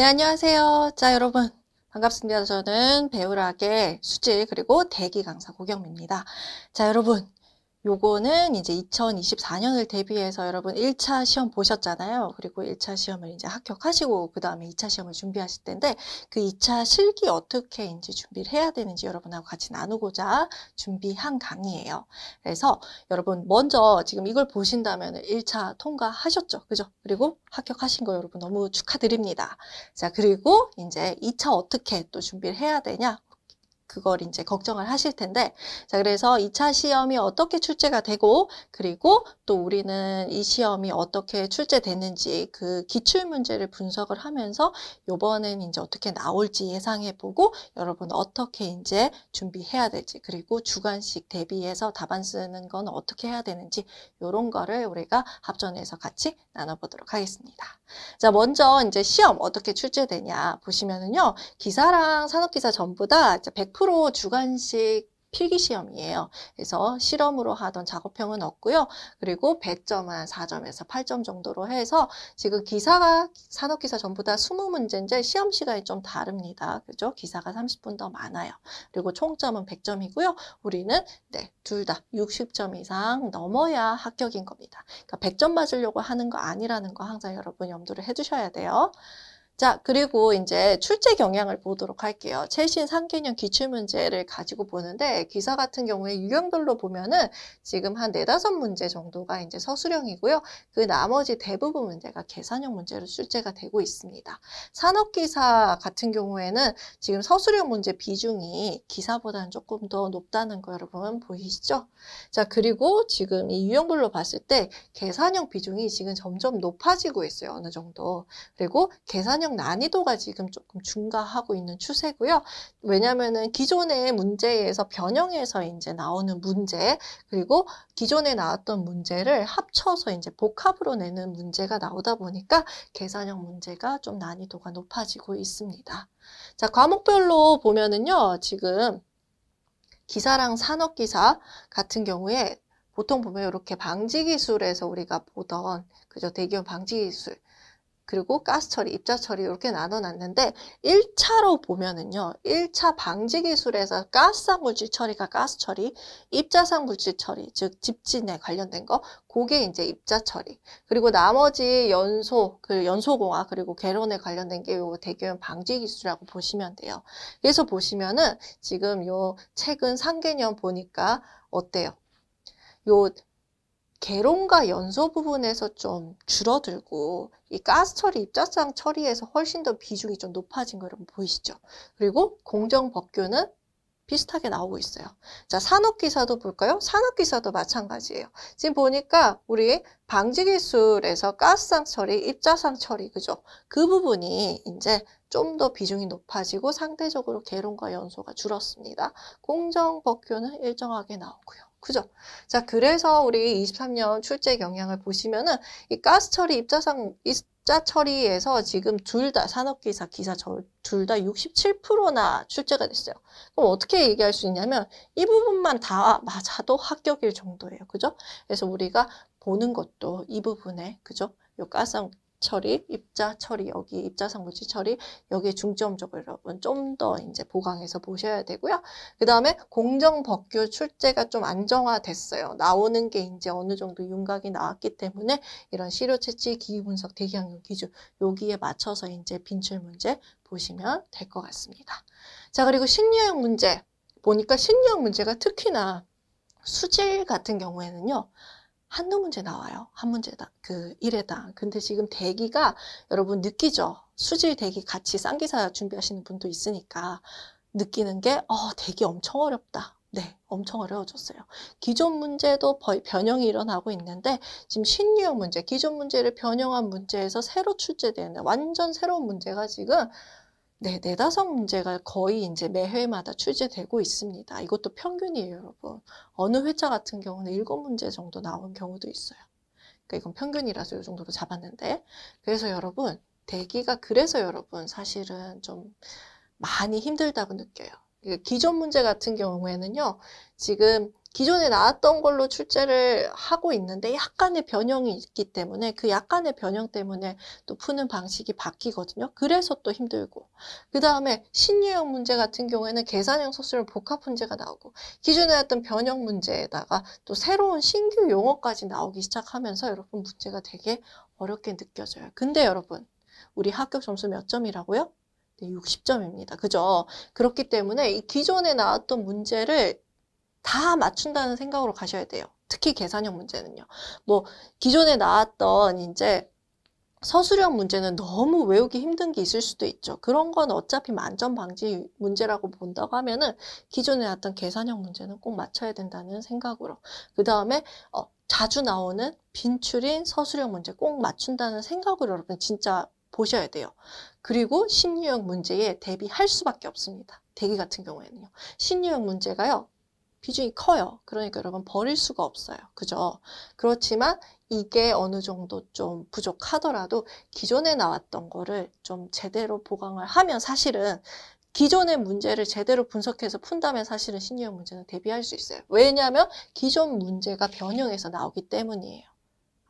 네, 안녕하세요. 자, 여러분. 반갑습니다. 저는 배우락의 수질 그리고 대기 강사 고경미입니다. 자, 여러분. 요거는 이제 2024년을 대비해서 여러분 1차 시험 보셨잖아요. 그리고 1차 시험을 이제 합격하시고 그 다음에 2차 시험을 준비하실 텐데 그 2차 실기 어떻게 이제 준비를 해야 되는지 여러분하고 같이 나누고자 준비한 강의예요. 그래서 여러분 먼저 지금 이걸 보신다면 1차 통과하셨죠. 그죠? 그리고 합격하신 거 여러분 너무 축하드립니다. 자, 그리고 이제 2차 어떻게 또 준비를 해야 되냐? 그걸 이제 걱정을 하실 텐데 자 그래서 2차 시험이 어떻게 출제가 되고 그리고 또 우리는 이 시험이 어떻게 출제됐는지 그 기출 문제를 분석을 하면서 요번엔 이제 어떻게 나올지 예상해 보고 여러분 어떻게 이제 준비해야 될지 그리고 주관식 대비해서 답안 쓰는 건 어떻게 해야 되는지 요런 거를 우리가 합전해서 같이 나눠 보도록 하겠습니다. 자 먼저 이제 시험 어떻게 출제되냐 보시면은요. 기사랑 산업 기사 전부 다100% 프로 주관식 필기 시험이에요. 그래서 실험으로 하던 작업형은 없고요. 그리고 1점은 4점에서 8점 정도로 해서 지금 기사가 산업기사 전부 다 20문제인데 시험 시간이 좀 다릅니다. 그죠? 기사가 30분 더 많아요. 그리고 총점은 100점이고요. 우리는 네, 둘다 60점 이상 넘어야 합격인 겁니다. 그러니까 100점 맞으려고 하는 거 아니라는 거 항상 여러분 염두를 해주셔야 돼요. 자, 그리고 이제 출제 경향을 보도록 할게요. 최신 3개년 기출문제를 가지고 보는데 기사 같은 경우에 유형별로 보면은 지금 한 네다섯 문제 정도가 이제 서술형이고요. 그 나머지 대부분 문제가 계산형 문제로 출제가 되고 있습니다. 산업기사 같은 경우에는 지금 서술형 문제 비중이 기사보다는 조금 더 높다는 거 여러분 보이시죠? 자, 그리고 지금 이 유형별로 봤을 때 계산형 비중이 지금 점점 높아지고 있어요. 어느 정도. 그리고 계산형 수능 난이도가 지금 조금 증가하고 있는 추세고요. 왜냐면은 기존의 문제에서 변형해서 이제 나오는 문제 그리고 기존에 나왔던 문제를 합쳐서 이제 복합으로 내는 문제가 나오다 보니까 계산형 문제가 좀 난이도가 높아지고 있습니다. 자, 과목별로 보면은요. 지금 기사랑 산업기사 같은 경우에 보통 보면 이렇게 방지기술에서 우리가 보던 그죠 대기업 방지기술 그리고 가스 처리, 입자 처리 이렇게 나눠 놨는데 1차로 보면은요. 1차 방지 기술에서 가스상 물질 처리가 가스 처리, 입자상 물질 처리, 즉 집진에 관련된 거 그게 이제 입자 처리. 그리고 나머지 연소, 그연소공학 그리고 개론에 관련된 게 요 대교연 방지 기술이라고 보시면 돼요. 그래서 보시면은 지금 요 최근 상개년 보니까 어때요? 요 개론과 연소 부분에서 좀 줄어들고 이 가스 처리, 입자상 처리에서 훨씬 더 비중이 좀 높아진 거 여러분 보이시죠? 그리고 공정 법규는 비슷하게 나오고 있어요. 자, 산업기사도 볼까요? 산업기사도 마찬가지예요. 지금 보니까 우리 방지기술에서 가스상 처리, 입자상 처리, 그죠? 그 부분이 이제 좀 더 비중이 높아지고 상대적으로 개론과 연소가 줄었습니다. 공정 법규는 일정하게 나오고요. 그죠? 자, 그래서 우리 23년 출제 경향을 보시면은 이 가스 처리 입자상 입자 처리에서 지금 둘 다 산업기사 기사 둘 다 67%나 출제가 됐어요. 그럼 어떻게 얘기할 수 있냐면 이 부분만 다 맞아도 합격일 정도예요. 그죠? 그래서 우리가 보는 것도 이 부분에 그죠? 요 가스 처리, 입자 처리, 여기 입자 상부지 처리, 여기에 중점적으로 여러분 좀 더 이제 보강해서 보셔야 되고요. 그 다음에 공정 법규 출제가 좀 안정화됐어요. 나오는 게 이제 어느 정도 윤곽이 나왔기 때문에 이런 시료 채취, 기기 분석, 대기환경 기준, 여기에 맞춰서 이제 빈출 문제 보시면 될 것 같습니다. 자, 그리고 신유형 문제. 보니까 신유형 문제가 특히나 수질 같은 경우에는요. 한두 문제 나와요. 한 문제당, 그, 1회당. 근데 지금 대기가 여러분 느끼죠? 수질 대기 같이 쌍기사 준비하시는 분도 있으니까 느끼는 게, 어, 대기 엄청 어렵다. 네, 엄청 어려워졌어요. 기존 문제도 변형이 일어나고 있는데 지금 신유형 문제, 기존 문제를 변형한 문제에서 새로 출제되는 완전 새로운 문제가 지금 네, 네다섯 문제가 거의 이제 매 회마다 출제되고 있습니다. 이것도 평균이에요, 여러분. 어느 회차 같은 경우는 일곱 문제 정도 나온 경우도 있어요. 그러니까 이건 평균이라서 이 정도로 잡았는데. 그래서 여러분, 대기가 그래서 여러분 사실은 좀 많이 힘들다고 느껴요. 그 기존 문제 같은 경우에는요, 지금 기존에 나왔던 걸로 출제를 하고 있는데 약간의 변형이 있기 때문에 그 약간의 변형 때문에 또 푸는 방식이 바뀌거든요. 그래서 또 힘들고 그 다음에 신유형 문제 같은 경우에는 계산형 서술형 복합 문제가 나오고 기존에 했던 변형 문제에다가 또 새로운 신규 용어까지 나오기 시작하면서 여러분 문제가 되게 어렵게 느껴져요. 근데 여러분 우리 합격 점수 몇 점이라고요? 60점입니다. 그죠? 그렇기 때문에 기존에 나왔던 문제를 다 맞춘다는 생각으로 가셔야 돼요. 특히 계산형 문제는요. 뭐 기존에 나왔던 이제 서술형 문제는 너무 외우기 힘든 게 있을 수도 있죠. 그런 건 어차피 만점 방지 문제라고 본다고 하면은 기존에 나왔던 계산형 문제는 꼭 맞춰야 된다는 생각으로. 그 다음에 어, 자주 나오는 빈출인 서술형 문제 꼭 맞춘다는 생각으로 여러분 진짜 보셔야 돼요. 그리고 심리형 문제에 대비할 수밖에 없습니다. 대기 같은 경우에는요. 심리형 문제가요. 비중이 커요. 그러니까 여러분 버릴 수가 없어요. 그죠? 그렇지만 이게 어느 정도 좀 부족하더라도 기존에 나왔던 거를 좀 제대로 보강을 하면 사실은 기존의 문제를 제대로 분석해서 푼다면 사실은 신유형 문제는 대비할 수 있어요. 왜냐하면 기존 문제가 변형해서 나오기 때문이에요.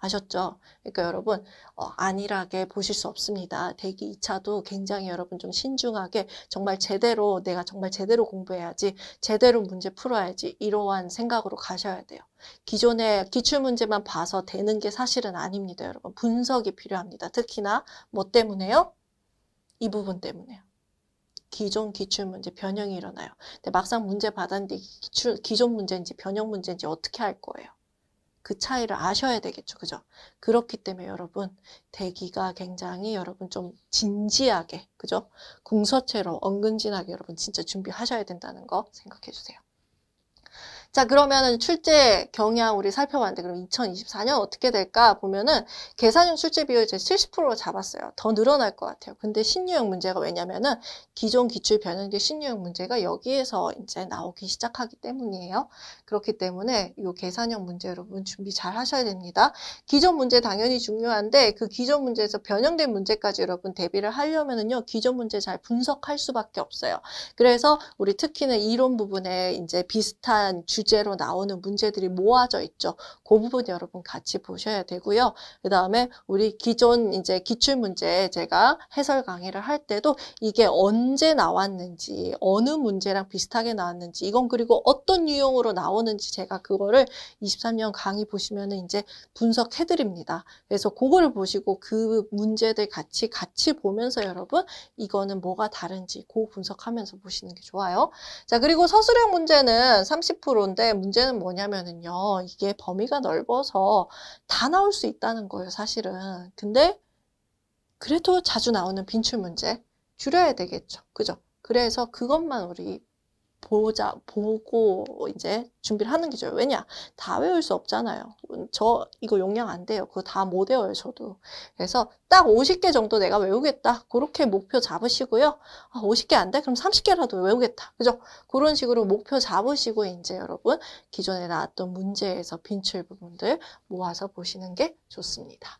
아셨죠? 그러니까 여러분 어, 안일하게 보실 수 없습니다. 대기 2차도 굉장히 여러분 좀 신중하게 정말 제대로 내가 정말 제대로 공부해야지 제대로 문제 풀어야지 이러한 생각으로 가셔야 돼요. 기존의 기출문제만 봐서 되는 게 사실은 아닙니다. 여러분 분석이 필요합니다. 특히나 뭐 때문에요? 이 부분 때문에요. 기존 기출문제 변형이 일어나요. 근데 막상 문제 받았는데 기출, 기존 문제인지 변형 문제인지 어떻게 할 거예요? 그 차이를 아셔야 되겠죠. 그죠? 그렇기 때문에 여러분 대기가 굉장히 여러분 좀 진지하게 그죠? 궁서체로 엉근진하게 여러분 진짜 준비하셔야 된다는 거 생각해 주세요. 자 그러면은 출제 경향 우리 살펴봤는데 그럼 2024년 어떻게 될까 보면은 계산형 출제 비율 이제 70% 잡았어요. 더 늘어날 것 같아요. 근데 신유형 문제가 왜냐면은 기존 기출 변형제 신유형 문제가 여기에서 이제 나오기 시작하기 때문이에요. 그렇기 때문에 이 계산형 문제 여러분 준비 잘 하셔야 됩니다. 기존 문제 당연히 중요한데 그 기존 문제에서 변형된 문제까지 여러분 대비를 하려면은요 기존 문제 잘 분석할 수밖에 없어요. 그래서 우리 특히는 이론 부분에 이제 비슷한 주 주제로 나오는 문제들이 모아져 있죠. 그 부분 여러분 같이 보셔야 되고요. 그 다음에 우리 기존 이제 기출 문제 제가 해설 강의를 할 때도 이게 언제 나왔는지 어느 문제랑 비슷하게 나왔는지 이건 그리고 어떤 유형으로 나오는지 제가 그거를 23년 강의 보시면은 이제 분석해 드립니다. 그래서 그거를 보시고 그 문제들 같이 같이 보면서 여러분 이거는 뭐가 다른지 그 분석하면서 보시는 게 좋아요. 자 그리고 서술형 문제는 30% 건데 문제는 뭐냐면은요. 이게 범위가 넓어서 다 나올 수 있다는 거예요, 사실은. 근데 그래도 자주 나오는 빈출 문제 줄여야 되겠죠. 그죠? 그래서 그것만 우리 보자 보고 이제 준비를 하는 게 좋아요. 왜냐 다 외울 수 없잖아요. 음, 저 이거 용량 안 돼요. 그거 다 못 외워요 저도. 그래서 딱 50개 정도 내가 외우겠다. 그렇게 목표 잡으시고요. 아, 50개 안 돼? 그럼 30개라도 외우겠다. 그죠? 그런 식으로 목표 잡으시고 이제 여러분 기존에 나왔던 문제에서 빈출 부분들 모아서 보시는 게 좋습니다.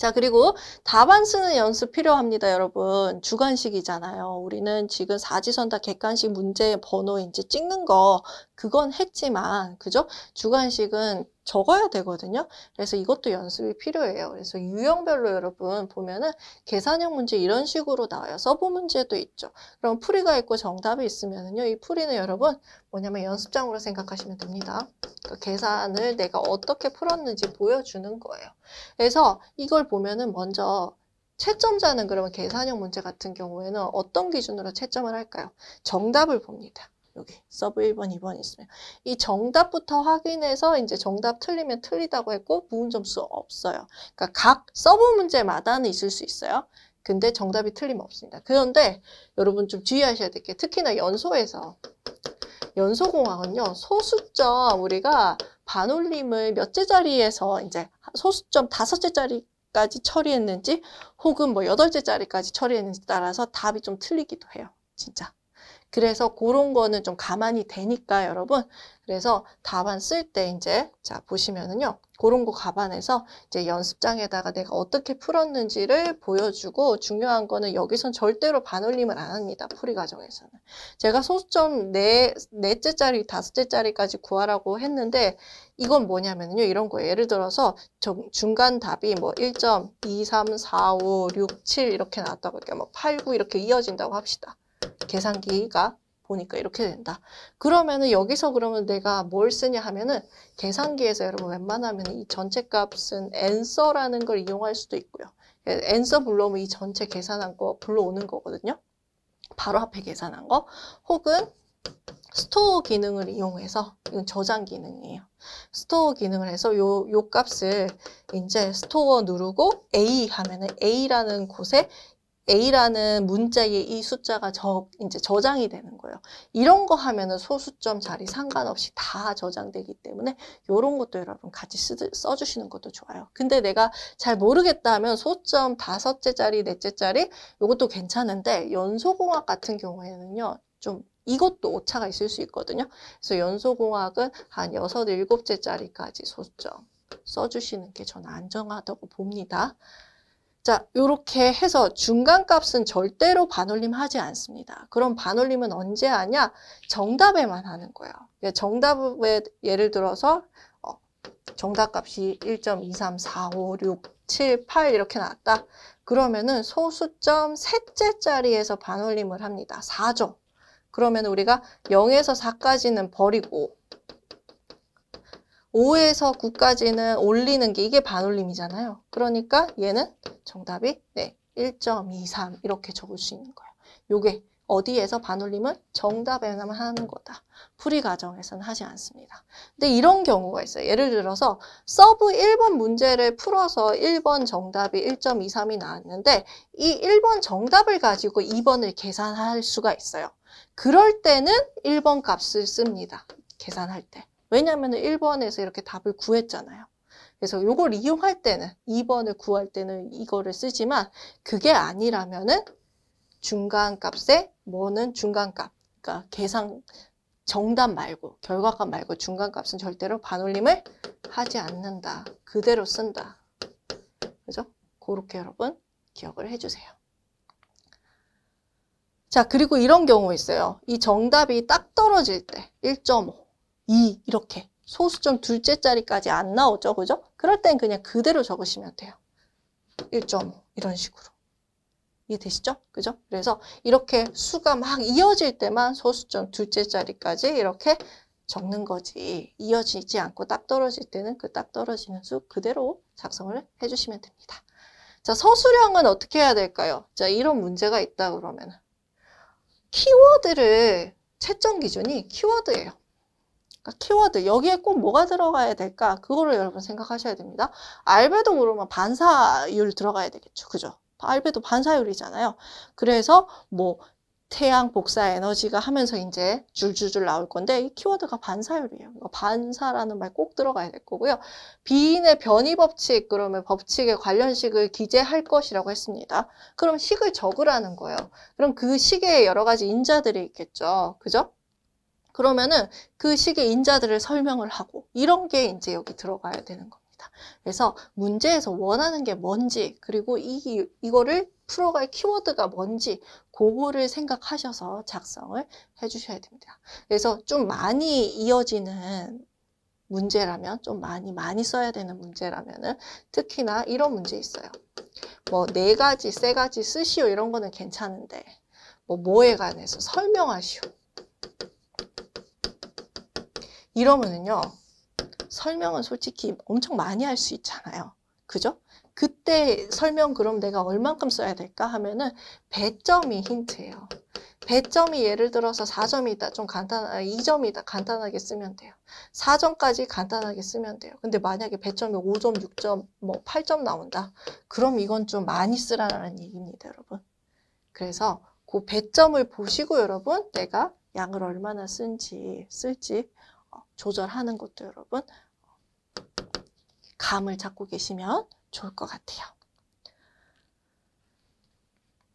자 그리고 답안 쓰는 연습 필요합니다 여러분 주관식이잖아요 우리는 지금 사지선 다 객관식 문제 번호 이제 찍는 거 그건 했지만 그죠 주관식은 적어야 되거든요. 그래서 이것도 연습이 필요해요. 그래서 유형별로 여러분 보면은 계산형 문제 이런 식으로 나와요. 서브 문제도 있죠. 그럼 풀이가 있고 정답이 있으면은요. 이 풀이는 여러분 뭐냐면 연습장으로 생각하시면 됩니다. 그 계산을 내가 어떻게 풀었는지 보여주는 거예요. 그래서 이걸 보면은 먼저 채점자는 그러면 계산형 문제 같은 경우에는 어떤 기준으로 채점을 할까요? 정답을 봅니다. 여기 서브 1번, 2번 있어요. 이 정답부터 확인해서 이제 정답 틀리면 틀리다고 했고 부분 점수 없어요. 그러니까 각 서브 문제마다는 있을 수 있어요. 근데 정답이 틀림 없습니다. 그런데 여러분 좀 주의하셔야 될 게 특히나 연소에서 연소공학은요 소수점 우리가 반올림을 몇째 자리에서 이제 소수점 다섯째 자리까지 처리했는지 혹은 뭐 여덟째 자리까지 처리했는지 따라서 답이 좀 틀리기도 해요. 진짜. 그래서 그런 거는 좀 가만히 되니까 여러분. 그래서 답안 쓸 때 이제 자 보시면은요. 그런 거 가반에서 이제 연습장에다가 내가 어떻게 풀었는지를 보여주고 중요한 거는 여기선 절대로 반올림을 안 합니다. 풀이 과정에서는. 제가 소수점 네, 넷째 자리, 다섯째 자리까지 구하라고 했는데 이건 뭐냐면요. 이런 거예요. 예를 들어서 중간 답이 뭐 1점, 2, 3, 4, 5, 6, 7 이렇게 나왔다고 할게요. 뭐 8, 9 이렇게 이어진다고 합시다. 계산기가 보니까 이렇게 된다. 그러면은 여기서 그러면 내가 뭘 쓰냐 하면은 계산기에서 여러분 웬만하면 이 전체 값은 answer라는 걸 이용할 수도 있고요. answer 불러오면 이 전체 계산한 거 불러오는 거거든요. 바로 앞에 계산한 거 혹은 스토어 기능을 이용해서 이건 저장 기능이에요. 스토어 기능을 해서 요, 요 값을 이제 스토어 누르고 A 하면은 A라는 곳에 A라는 문자의이 숫자가 저, 이제 저장이 되는 거예요. 이런 거 하면은 소수점 자리 상관없이 다 저장되기 때문에 이런 것도 여러분 같이 쓰, 써주시는 것도 좋아요. 근데 내가 잘 모르겠다 하면 소점 다섯째 자리, 넷째 자리 이것도 괜찮은데 연소공학 같은 경우에는요. 좀 이것도 오차가 있을 수 있거든요. 그래서 연소공학은 한 여섯, 일곱째 자리까지 소점 써주시는 게 저는 안정하다고 봅니다. 자, 요렇게 해서 중간 값은 절대로 반올림 하지 않습니다. 그럼 반올림은 언제 하냐? 정답에만 하는 거예요. 정답에 예를 들어서 어, 정답값이 1.2345678 이렇게 나왔다. 그러면은 소수점 셋째 자리에서 반올림을 합니다. 4점 그러면 우리가 0에서 4까지는 버리고 5에서 9까지는 올리는 게 이게 반올림이잖아요. 그러니까 얘는 정답이 네, 1.23 이렇게 적을 수 있는 거예요. 요게 어디에서 반올림을 정답에만 하는 거다. 풀이 과정에서는 하지 않습니다. 근데 이런 경우가 있어요. 예를 들어서 서브 1번 문제를 풀어서 1번 정답이 1.23이 나왔는데 이 1번 정답을 가지고 2번을 계산할 수가 있어요. 그럴 때는 1번 값을 씁니다. 계산할 때. 왜냐하면 1번에서 이렇게 답을 구했잖아요. 그래서 이걸 이용할 때는 2번을 구할 때는 이거를 쓰지만 그게 아니라면은 중간값에 뭐는 중간값 그러니까 계산 정답 말고 결과값 말고 중간값은 절대로 반올림을 하지 않는다. 그대로 쓴다. 그죠? 그렇게 여러분 기억을 해주세요. 자 그리고 이런 경우 있어요. 이 정답이 딱 떨어질 때1.5 2 이렇게 소수점 둘째 자리까지 안 나오죠. 그죠? 그럴 땐 그냥 그대로 적으시면 돼요. 1.5 이런 식으로. 이해되시죠? 그죠? 그래서 이렇게 수가 막 이어질 때만 소수점 둘째 자리까지 이렇게 적는 거지 이어지지 않고 딱 떨어질 때는 그 딱 떨어지는 수 그대로 작성을 해주시면 됩니다. 자 서술형은 어떻게 해야 될까요? 자 이런 문제가 있다 그러면 키워드를 채점 기준이 키워드예요. 그러니까 키워드 여기에 꼭 뭐가 들어가야 될까 그거를 여러분 생각하셔야 됩니다. 알베도 모르면 뭐 반사율 들어가야 되겠죠. 그죠? 알베도 반사율이잖아요. 그래서 뭐 태양 복사 에너지가 하면서 이제 줄줄줄 나올 건데 이 키워드가 반사율이에요. 반사라는 말 꼭 들어가야 될 거고요. 비인의 변이 법칙 그러면 법칙에 관련식을 기재할 것이라고 했습니다. 그럼 식을 적으라는 거예요. 그럼 그 식에 여러 가지 인자들이 있겠죠. 그죠? 그러면은 그시의 인자들을 설명을 하고 이런 게 이제 여기 들어가야 되는 겁니다. 그래서 문제에서 원하는 게 뭔지 그리고 이 이거를 풀어갈 키워드가 뭔지 그거를 생각하셔서 작성을 해주셔야 됩니다. 그래서 좀 많이 이어지는 문제라면 좀 많이 많이 써야 되는 문제라면은 특히나 이런 문제 있어요. 뭐 네 가지, 세 가지 쓰시오 이런 거는 괜찮은데 뭐 뭐에 관해서 설명하시오. 이러면은요. 설명은 솔직히 엄청 많이 할 수 있잖아요. 그죠? 그때 설명 그럼 내가 얼만큼 써야 될까 하면은 배점이 힌트예요. 배점이 예를 들어서 4점이다 좀 간단하게 2점이다 아, 간단하게 쓰면 돼요. 4점까지 간단하게 쓰면 돼요. 근데 만약에 배점이 5점, 6점, 뭐 8점 나온다. 그럼 이건 좀 많이 쓰라는 얘기입니다, 여러분. 그래서 그 배점을 보시고 여러분 내가 양을 얼마나 쓴지 쓸지 조절하는 것도 여러분 감을 잡고 계시면 좋을 것 같아요.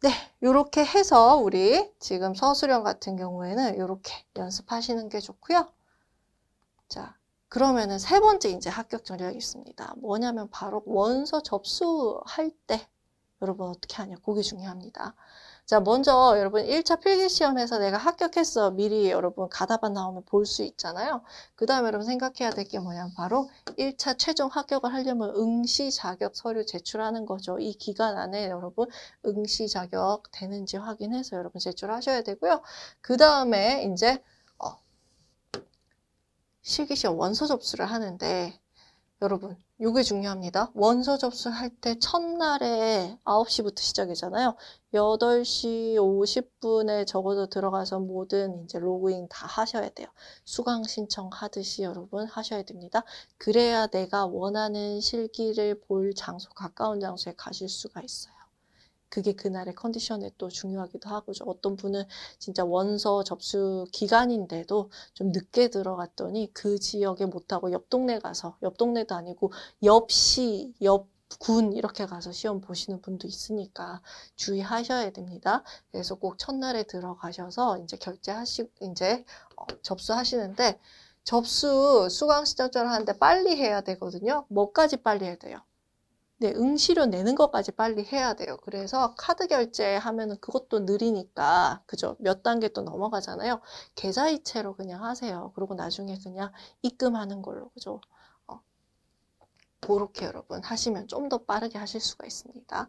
네, 이렇게 해서 우리 지금 서술형 같은 경우에는 이렇게 연습하시는 게 좋고요. 자, 그러면은 세 번째 이제 합격 전략이 있습니다. 뭐냐면 바로 원서 접수할 때 여러분 어떻게 하냐 그게 중요합니다. 자, 먼저 여러분 1차 필기 시험에서 내가 합격했어. 미리 여러분 가다반 나오면 볼 수 있잖아요. 그 다음에 여러분 생각해야 될 게 뭐냐 면 바로 1차 최종 합격을 하려면 응시 자격 서류 제출하는 거죠. 이 기간 안에 여러분 응시 자격 되는지 확인해서 여러분 제출하셔야 되고요. 그 다음에 이제 어, 실기시험 원서 접수를 하는데 여러분 요게 중요합니다. 원서 접수할 때 첫날에 9시부터 시작이잖아요. 8시 50분에 적어도 들어가서 모든 이제 로그인 다 하셔야 돼요. 수강 신청 하듯이 여러분 하셔야 됩니다. 그래야 내가 원하는 실기를 볼 장소, 가까운 장소에 가실 수가 있어요. 그게 그날의 컨디션에 또 중요하기도 하고죠. 어떤 분은 진짜 원서 접수 기간인데도 좀 늦게 들어갔더니 그 지역에 못하고 옆 동네 가서 옆 동네도 아니고 옆시 옆 군 이렇게 가서 시험 보시는 분도 있으니까 주의하셔야 됩니다. 그래서 꼭 첫날에 들어가셔서 이제 결제하시 이제 어, 접수하시는데 접수 수강 시작절 하는데 빨리 해야 되거든요. 뭐까지 빨리 해야 돼요? 네, 응시료 내는 것까지 빨리 해야 돼요. 그래서 카드 결제하면 그것도 느리니까 그죠? 몇 단계 또 넘어가잖아요. 계좌이체로 그냥 하세요. 그리고 나중에 그냥 입금하는 걸로 그죠? 어, 그렇게 여러분 하시면 좀 더 빠르게 하실 수가 있습니다.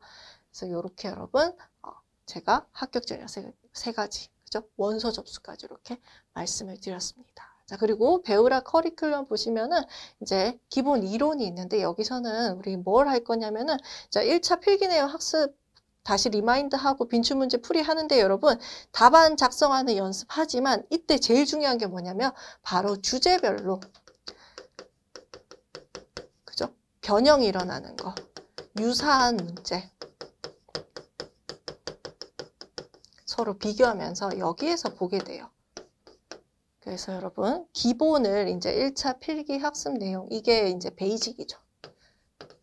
그래서 이렇게 여러분 어, 제가 합격 자략 세, 세 가지 그죠? 원서 접수까지 이렇게 말씀을 드렸습니다. 자, 그리고 배우라 커리큘럼 보시면은 이제 기본 이론이 있는데 여기서는 우리 뭘 할 거냐면은 자, 1차 필기 내용 학습 다시 리마인드하고 빈출 문제 풀이하는데 여러분 답안 작성하는 연습하지만 이때 제일 중요한 게 뭐냐면 바로 주제별로 그죠? 변형이 일어나는 거 유사한 문제 서로 비교하면서 여기에서 보게 돼요. 그래서 여러분 기본을 이제 1차 필기 학습 내용 이게 이제 베이직이죠.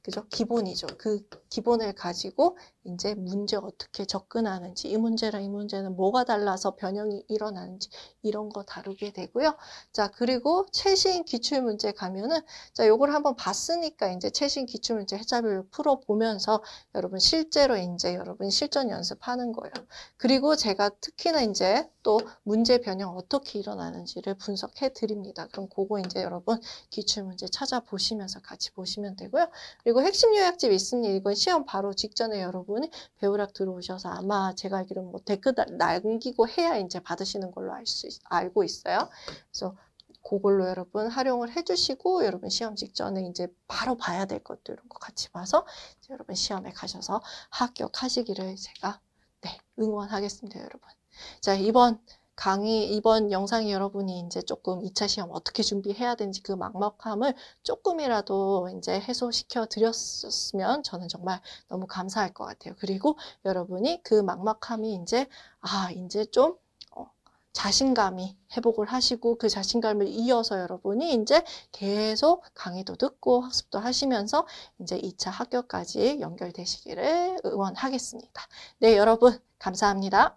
그죠? 기본이죠. 그 기본을 가지고 이제 문제 어떻게 접근하는지 이 문제랑 이 문제는 뭐가 달라서 변형이 일어나는지 이런 거 다루게 되고요. 자 그리고 최신 기출문제 가면은 자 요걸 한번 봤으니까 이제 최신 기출문제 해자별 풀어보면서 여러분 실제로 이제 여러분 실전 연습하는 거예요. 그리고 제가 특히나 이제 또 문제 변형 어떻게 일어나는지를 분석해 드립니다. 그럼 그거 이제 여러분 기출문제 찾아보시면서 같이 보시면 되고요. 그리고 핵심 요약집 있으니 이건 시험 바로 직전에 여러분 때문에 배우락 들어오셔서 아마 제가 알기로는 뭐 댓글 남기고 해야 이제 받으시는 걸로 알 수, 알고 있어요. 그래서 그걸로 여러분 활용을 해주시고 여러분 시험 직전에 이제 바로 봐야 될 것도 이런 거 같이 봐서 여러분 시험에 가셔서 합격하시기를 제가 네, 응원하겠습니다, 여러분. 자, 이번 강의 이번 영상이 여러분이 이제 조금 2차 시험 어떻게 준비해야 되는지 그 막막함을 조금이라도 이제 해소시켜 드렸으면 저는 정말 너무 감사할 것 같아요. 그리고 여러분이 그 막막함이 이제 아 이제 좀 어, 자신감이 회복을 하시고 그 자신감을 이어서 여러분이 이제 계속 강의도 듣고 학습도 하시면서 이제 2차 합격까지 연결되시기를 응원하겠습니다. 네, 여러분 감사합니다.